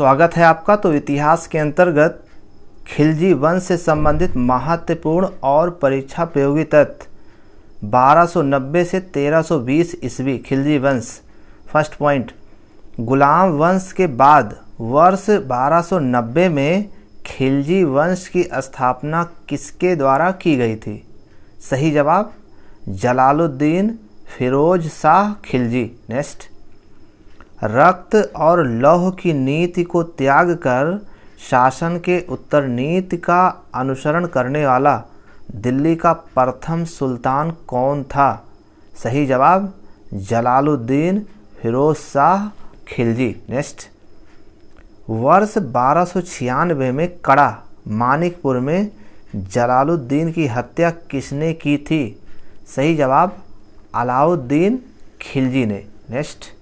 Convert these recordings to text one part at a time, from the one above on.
स्वागत है आपका तो इतिहास के अंतर्गत खिलजी वंश से संबंधित महत्वपूर्ण और परीक्षा प्रयोगी तथ्य बारह से 1320 ईस्वी खिलजी वंश फर्स्ट पॉइंट गुलाम वंश के बाद वर्ष 1290 में खिलजी वंश की स्थापना किसके द्वारा की गई थी सही जवाब जलालुद्दीन फिरोज शाह खिलजी नेक्स्ट रक्त और लौह की नीति को त्याग कर शासन के उत्तर नीति का अनुसरण करने वाला दिल्ली का प्रथम सुल्तान कौन था सही जवाब जलालुद्दीन फिरोज शाह खिलजी नेक्स्ट वर्ष बारह में कड़ा मानिकपुर में जलालुद्दीन की हत्या किसने की थी सही जवाब अलाउद्दीन खिलजी ने नेक्स्ट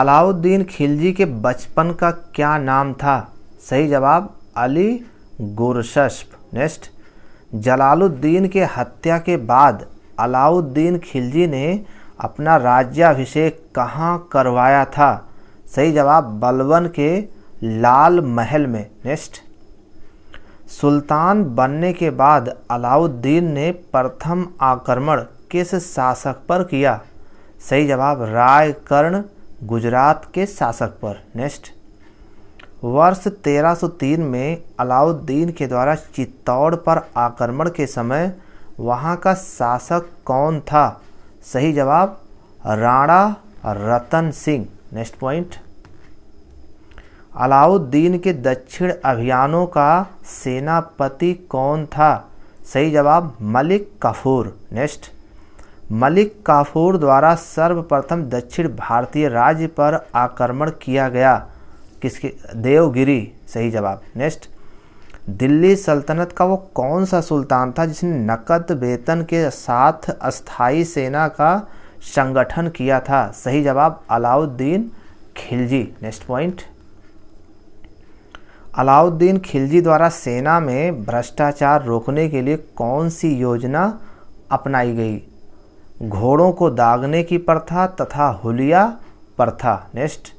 अलाउद्दीन खिलजी के बचपन का क्या नाम था सही जवाब अली गुरशस्प नेक्स्ट जलालुद्दीन के हत्या के बाद अलाउद्दीन खिलजी ने अपना राज्याभिषेक कहाँ करवाया था सही जवाब बलवन के लाल महल में नेक्स्ट सुल्तान बनने के बाद अलाउद्दीन ने प्रथम आक्रमण किस शासक पर किया सही जवाब राय कर्ण गुजरात के शासक पर नेक्स्ट वर्ष 1303 में अलाउद्दीन के द्वारा चित्तौड़ पर आक्रमण के समय वहाँ का शासक कौन था सही जवाब राणा रतन सिंह नेक्स्ट पॉइंट अलाउद्दीन के दक्षिण अभियानों का सेनापति कौन था सही जवाब मलिक कफूर नेक्स्ट मलिक काफूर द्वारा सर्वप्रथम दक्षिण भारतीय राज्य पर आक्रमण किया गया किसके देवगिरी सही जवाब नेक्स्ट दिल्ली सल्तनत का वो कौन सा सुल्तान था जिसने नकद वेतन के साथ अस्थाई सेना का संगठन किया था सही जवाब अलाउद्दीन खिलजी नेक्स्ट पॉइंट अलाउद्दीन खिलजी द्वारा सेना में भ्रष्टाचार रोकने के लिए कौन सी योजना अपनाई गई घोड़ों को दागने की प्रथा तथा हुलिया प्रथा नेक्स्ट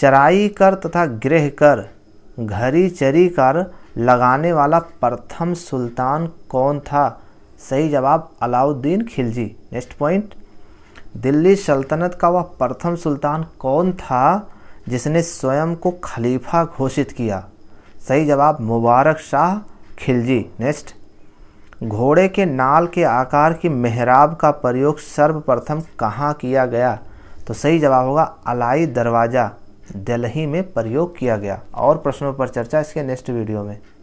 चराई कर तथा गृह कर घरी चरी कर लगाने वाला प्रथम सुल्तान कौन था सही जवाब अलाउद्दीन खिलजी नेक्स्ट पॉइंट दिल्ली सल्तनत का वह प्रथम सुल्तान कौन था जिसने स्वयं को खलीफा घोषित किया सही जवाब मुबारक शाह खिलजी नेक्स्ट घोड़े के नाल के आकार की मेहराब का प्रयोग सर्वप्रथम कहाँ किया गया तो सही जवाब होगा अलाई दरवाज़ा दिल्ली में प्रयोग किया गया और प्रश्नों पर चर्चा इसके नेक्स्ट वीडियो में